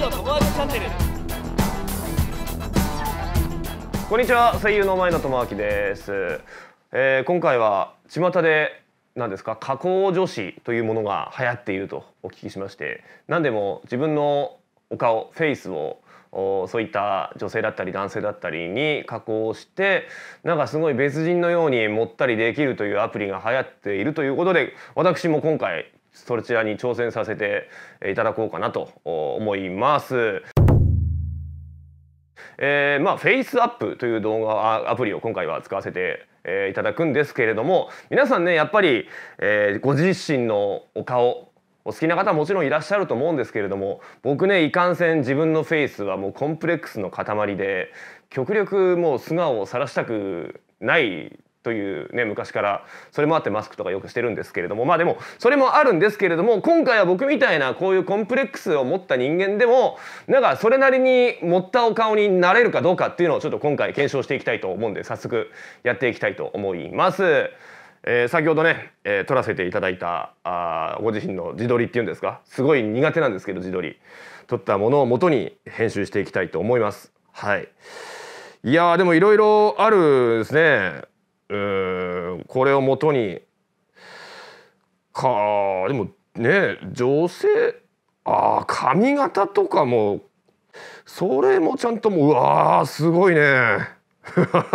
の友達チャンネルこんにちは声優の前の友明です、えー、今回は巷で何ですか加工女子というものが流行っているとお聞きしまして何でも自分のお顔フェイスをそういった女性だったり男性だったりに加工してなんかすごい別人のように盛ったりできるというアプリが流行っているということで私も今回そちらに挑戦させていただこうかなと思います。えー、まあ、フェイスアップという動画アプリを今回は使わせて、えー、いただくんですけれども皆さんねやっぱり、えー、ご自身のお顔お好きな方もちろんいらっしゃると思うんですけれども僕ねいかんせん自分のフェイスはもうコンプレックスの塊で極力もう素顔を晒したくないというね昔からそれもあってマスクとかよくしてるんですけれどもまあでもそれもあるんですけれども今回は僕みたいなこういうコンプレックスを持った人間でもなんかそれなりに持ったお顔になれるかどうかっていうのをちょっと今回検証していきたいと思うんで早速やっていきたいと思います。えー、先ほどね、えー、撮らせていただいたあご自身の自撮りっていうんですかすごい苦手なんですけど自撮り撮ったものを元に編集していきたいと思います。はいいやでもいろいろあるですねうんこれをもとにかでもね女性あ髪型とかもそれもちゃんともうわーすごいね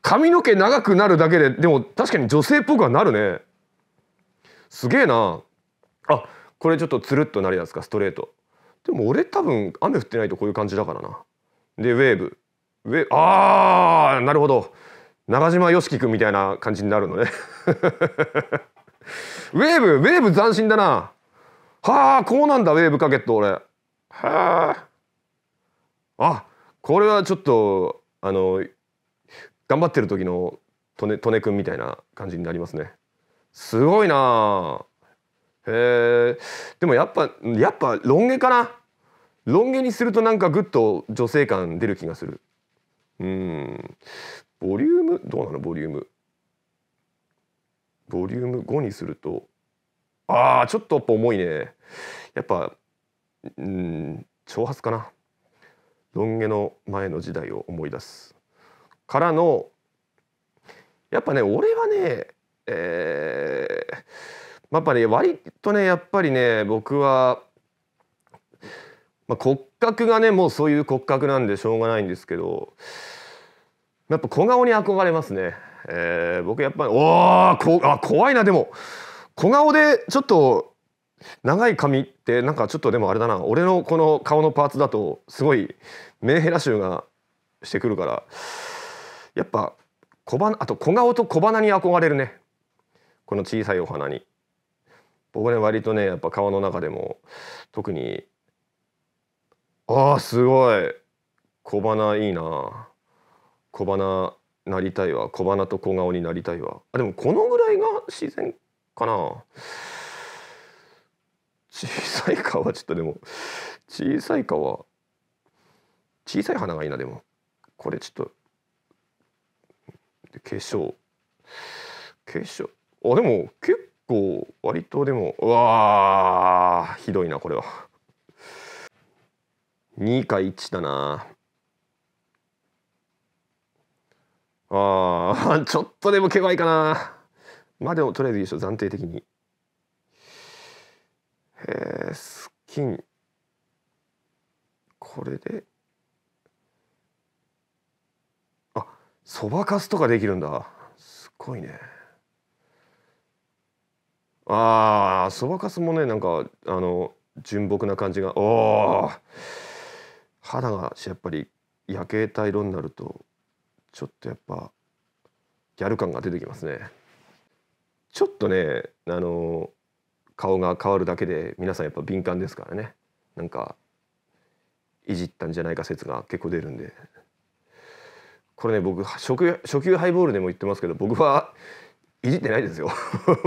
髪の毛長くなるだけででも確かに女性っぽくはなるねすげえなあこれちょっとつるっとなるやつかストレートでも俺多分雨降ってないとこういう感じだからなでウェーブウェあーなるほど長島よしき君みたいな感じになるのね ウェーブウェーブ斬新だなはあこうなんだウェーブかけっと俺はああこれはちょっとあの頑張ってる時のトネトネ君みたいな感じになりますねすごいなへえでもやっぱやっぱロン毛かなロン毛にするとなんかぐっと女性感出る気がするうんボリュームどうなのボリュームボリューム5にするとああちょっとやっぱ重いねやっぱうん挑発かなロン毛の前の時代を思い出すからのやっぱね俺はねえー、やっぱね割とねやっぱりね僕は、まあ、骨格がねもうそういう骨格なんでしょうがないんですけどやっぱ小顔に憧れますね。えー、僕やっぱりおおこあ怖いなでも小顔でちょっと長い髪ってなんかちょっとでもあれだな俺のこの顔のパーツだとすごいメンヘラ臭がしてくるからやっぱ小鼻、あと小顔と小鼻に憧れるねこの小さいお花に僕ね割とねやっぱ顔の中でも特にああすごい小鼻いいな小花なりたいわ小花と小顔になりたいわあでもこのぐらいが自然かな小さいかはちょっとでも小さいかは小さい花がいいなでもこれちょっと化粧化粧あでも結構割とでもうわひどいなこれは2か1だなああ、ちょっとでもけばいかな。まあでもとりあえずしょ、暫定的に。えー、スキン。これで。あ、そばかすとかできるんだ。すごいね。ああ、そばかすもね、なんか、あの、純朴な感じが。おお。肌がやっぱり夜景帯色になるとちょっとやっぱギャル感が出てきますねちょっとねあの顔が変わるだけで皆さんやっぱ敏感ですからねなんかいじったんじゃないか説が結構出るんでこれね僕初級初級ハイボールでも言ってますけど僕はいじってないですよ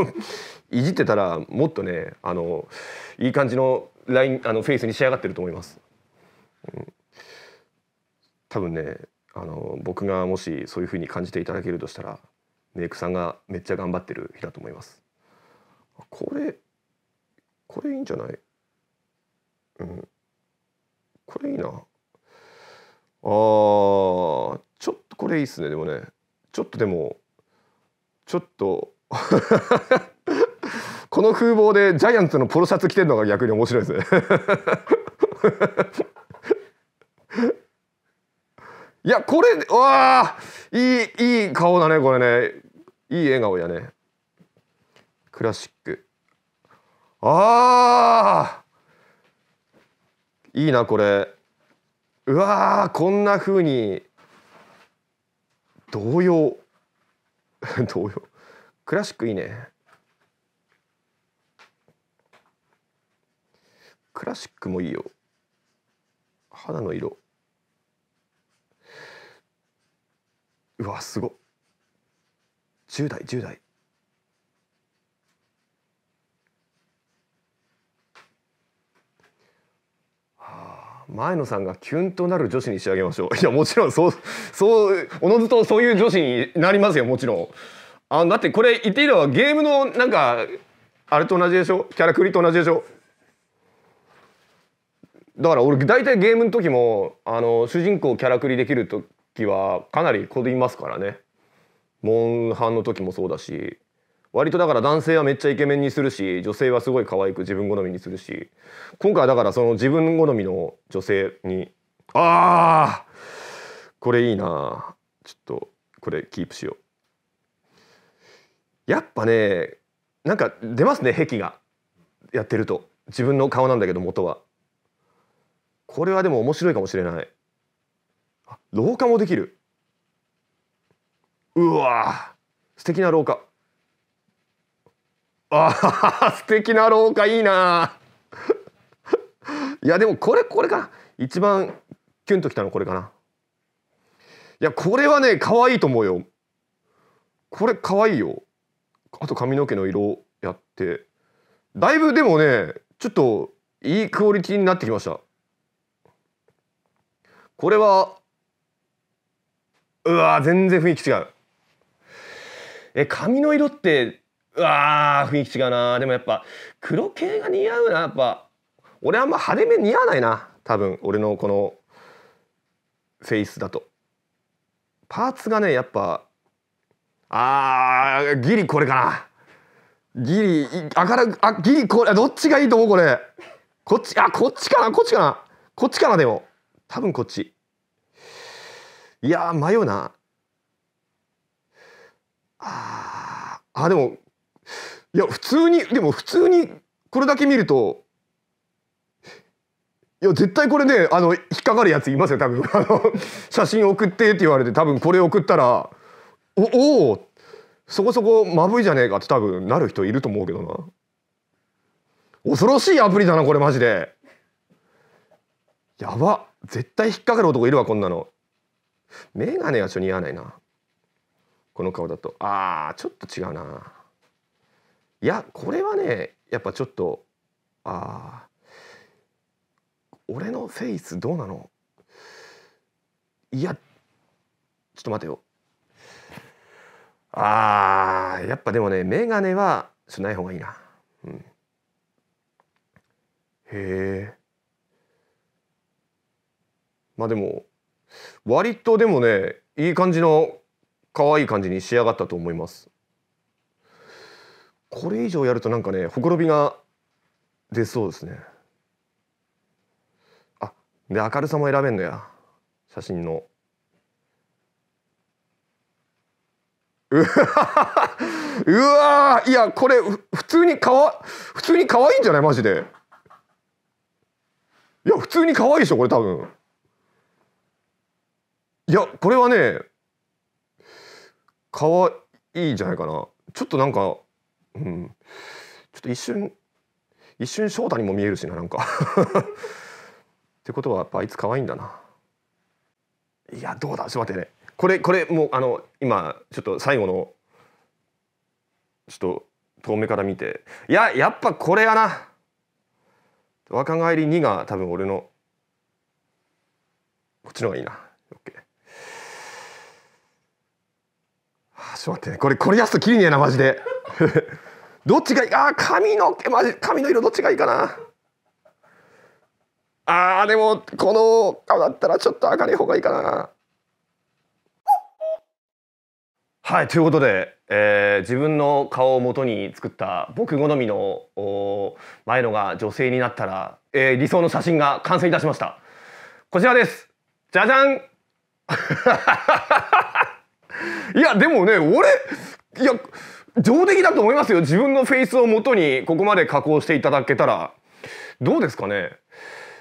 いじってたらもっとねあのいい感じのラインあのフェイスに仕上がってると思います、うん、多分ねあの僕がもしそういうふうに感じていただけるとしたらメイクさんがめっちゃ頑張ってる日だと思います。これこれいいんじゃないうんこれいいなあーちょっとこれいいっすねでもねちょっとでもちょっと この風貌でジャイアンツのポロシャツ着てるのが逆に面白いですねいやこれわあいいいい顔だねこれねいい笑顔やねクラシックああ。いいなこれうわこんなふうに童謡 童謡クラシックいいねクラシックもいいよ肌の色うわすごっ10代10代前野さんがキュンとなる女子に仕上げましょういやもちろんそうそうおのずとそういう女子になりますよもちろんあだってこれ言っていいのはゲームのなんかあれと同じでしょキャラクリと同じでしょだから俺大体ゲームの時もあの主人公キャラクリできると期はかなり凝りますからねモンハンの時もそうだし割とだから男性はめっちゃイケメンにするし女性はすごい可愛く自分好みにするし今回はだからその自分好みの女性にああこれいいなちょっとこれキープしようやっぱねなんか出ますね癖がやってると自分の顔なんだけど元はこれはでも面白いかもしれない廊下もできるうわ素敵な廊下あ素敵な廊下いいないやでもこれこれかな一番キュンときたのこれかないやこれはね可愛いと思うよこれ可愛いよあと髪の毛の色やってだいぶでもねちょっといいクオリティになってきましたこれはうわ全然雰囲気違うえ髪の色ってうわ雰囲気違うなでもやっぱ黒系が似合うなやっぱ俺あんま派手め似合わないな多分俺のこのフェイスだとパーツがねやっぱあーギリこれかなギリあからあギリこれどっちがいいと思うこれこっちあこっちかなこっちかなこっちかなでも多分こっちいや迷うなああでもいや普通にでも普通にこれだけ見るといや絶対これねあの引っかかるやついますよ多分あの写真送ってって言われて多分これ送ったらおおそこそこまぶいじゃねえかって多分なる人いると思うけどな恐ろしいアプリだなこれマジでやば絶対引っかかる男いるわこんなのメガネはちょっと似合わないなこの顔だとああ、ちょっと違うないやこれはねやっぱちょっとああ、俺のフェイスどうなのいやちょっと待てよああ、やっぱでもね眼鏡はしない方がいいな、うん、へえまあでも割とでもねいい感じの可愛い感じに仕上がったと思いますこれ以上やるとなんかねほころびが出そうですねあで明るさも選べんのや写真のうわいやこれ普通にかわ普通に可愛いんじゃないマジでいや普通に可愛いでしょこれ多分。いやこれはね可愛いんじゃないかなちょっとなんか、うん、ちょっと一瞬一瞬翔太にも見えるしななんか ってことはやっぱあいつ可愛いんだないやどうだちょっと待ってねこれこれもうあの今ちょっと最後のちょっと遠目から見ていややっぱこれやな若返り2が多分俺のこっちの方がいいな OK。ちょっと待って、これこれ出すときりねえなマジで どっちがいいあ髪の毛マジ髪の色どっちがいいかなあーでもこの顔だったらちょっと明るい方がいいかなはいということで、えー、自分の顔を元に作った僕好みの前のが女性になったら、えー、理想の写真が完成いたしましたこちらですじゃじゃんいやでもね俺いや上出来だと思いますよ自分のフェイスをもとにここまで加工していただけたらどうですかね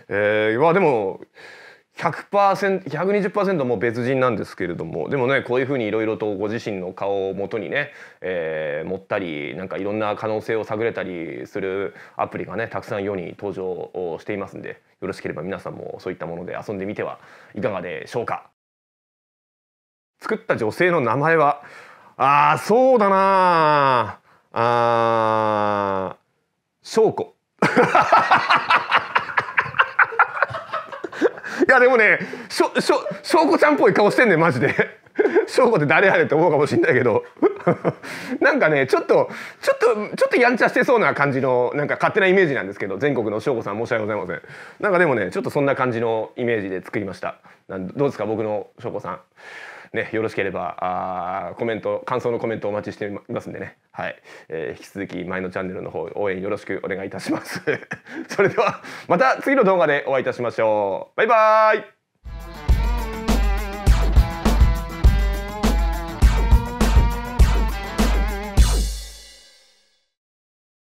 えー、まあでも 100%120% もう別人なんですけれどもでもねこういうふうにいろいろとご自身の顔をもとにね、えー、持ったりなんかいろんな可能性を探れたりするアプリがねたくさん世に登場していますんでよろしければ皆さんもそういったもので遊んでみてはいかがでしょうか。作った女性の名前はああそうだなあ翔子 いやでもねしょしょ翔子ちゃんっぽい顔してんねんマジで 翔子って誰やねんって思うかもしんないけど なんかねちょっとちょっとちょっとやんちゃしてそうな感じのなんか勝手なイメージなんですけど全国の翔子さん申し訳ございませんなんかでもねちょっとそんな感じのイメージで作りましたどうですか僕の翔子さんね、よろしければあコメント感想のコメントお待ちしていますんでね、はいえー、引き続き前のチャンネルの方応援よろしくお願いいたします それではまた次の動画でお会いいたしましょうバイバーイ